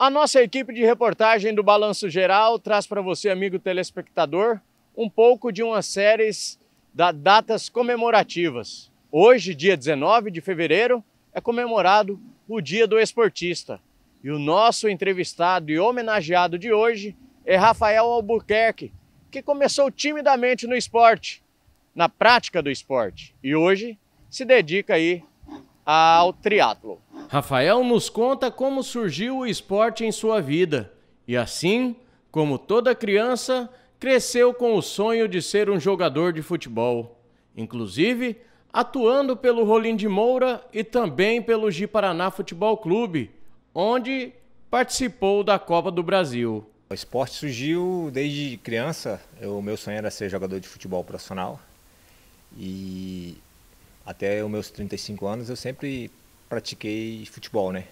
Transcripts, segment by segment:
A nossa equipe de reportagem do Balanço Geral traz para você, amigo telespectador, um pouco de uma série da datas comemorativas. Hoje, dia 19 de fevereiro, é comemorado o Dia do Esportista. E o nosso entrevistado e homenageado de hoje é Rafael Albuquerque, que começou timidamente no esporte, na prática do esporte, e hoje se dedica aí ao triatlo. Rafael nos conta como surgiu o esporte em sua vida e, assim como toda criança, cresceu com o sonho de ser um jogador de futebol, inclusive atuando pelo Rolim de Moura e também pelo Giparaná Paraná Futebol Clube, onde participou da Copa do Brasil. O esporte surgiu desde criança. O meu sonho era ser jogador de futebol profissional. E até os meus 35 anos eu sempre pratiquei futebol, né?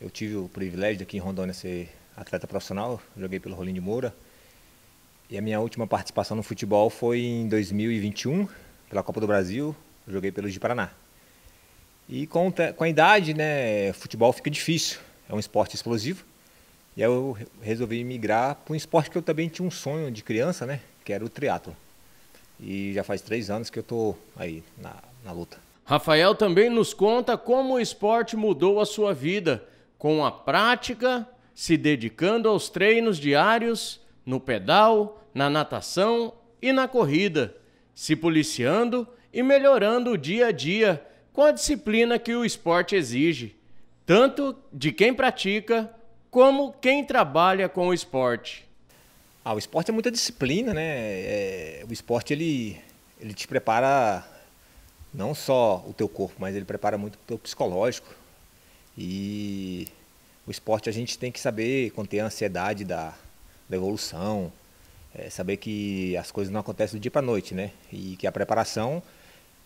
Eu tive o privilégio de aqui em Rondônia ser atleta profissional, joguei pelo Rolim de Moura. E a minha última participação no futebol foi em 2021, pela Copa do Brasil, joguei pelo de Paraná. E com, com a idade, né, futebol fica difícil, é um esporte explosivo. E aí eu resolvi migrar para um esporte que eu também tinha um sonho de criança, né, que era o triatlo. E já faz três anos que eu estou aí na, na luta. Rafael também nos conta como o esporte mudou a sua vida, com a prática, se dedicando aos treinos diários, no pedal, na natação e na corrida, se policiando e melhorando o dia a dia com a disciplina que o esporte exige, tanto de quem pratica como quem trabalha com o esporte. Ah, o esporte é muita disciplina, né? É, o esporte ele, ele te prepara não só o teu corpo, mas ele prepara muito o teu psicológico. E o esporte a gente tem que saber conter a ansiedade da, da evolução, é saber que as coisas não acontecem do dia para noite, né? E que a preparação,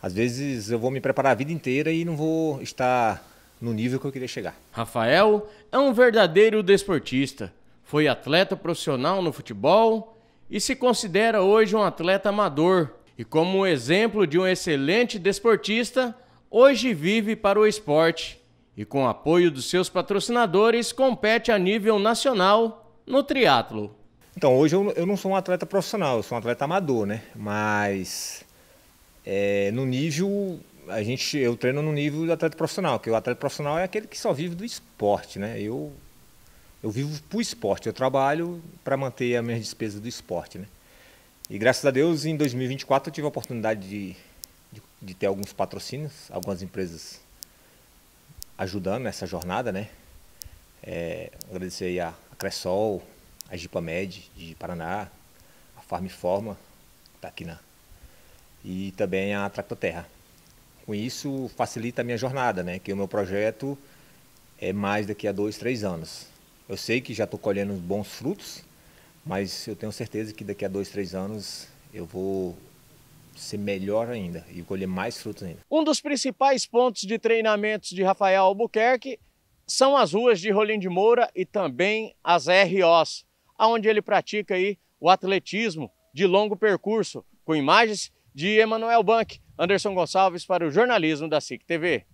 às vezes eu vou me preparar a vida inteira e não vou estar no nível que eu queria chegar. Rafael é um verdadeiro desportista. Foi atleta profissional no futebol e se considera hoje um atleta amador e, como exemplo de um excelente desportista, hoje vive para o esporte e, com apoio dos seus patrocinadores, compete a nível nacional no triatlo. Então, hoje eu, eu não sou um atleta profissional, eu sou um atleta amador, né? Mas é, no nível a gente eu treino no nível do atleta profissional, que o atleta profissional é aquele que só vive do esporte, né? Eu eu vivo o esporte, eu trabalho para manter as minhas despesas do esporte, né? E graças a Deus, em 2024 eu tive a oportunidade de, de, de ter alguns patrocínios, algumas empresas ajudando nessa jornada, né? É, agradecer aí a, a Cressol, a Gipamed de Paraná, a Farmforma, que está aqui na. E também a Tractoterra. Com isso, facilita a minha jornada, né? Que o meu projeto é mais daqui a dois, três anos. Eu sei que já estou colhendo bons frutos, mas eu tenho certeza que daqui a dois, três anos eu vou ser melhor ainda e colher mais frutos ainda. Um dos principais pontos de treinamentos de Rafael Albuquerque são as ruas de Rolim de Moura e também as ROs, onde ele pratica aí o atletismo de longo percurso, com imagens de Emanuel Bank, Anderson Gonçalves para o jornalismo da SIC TV.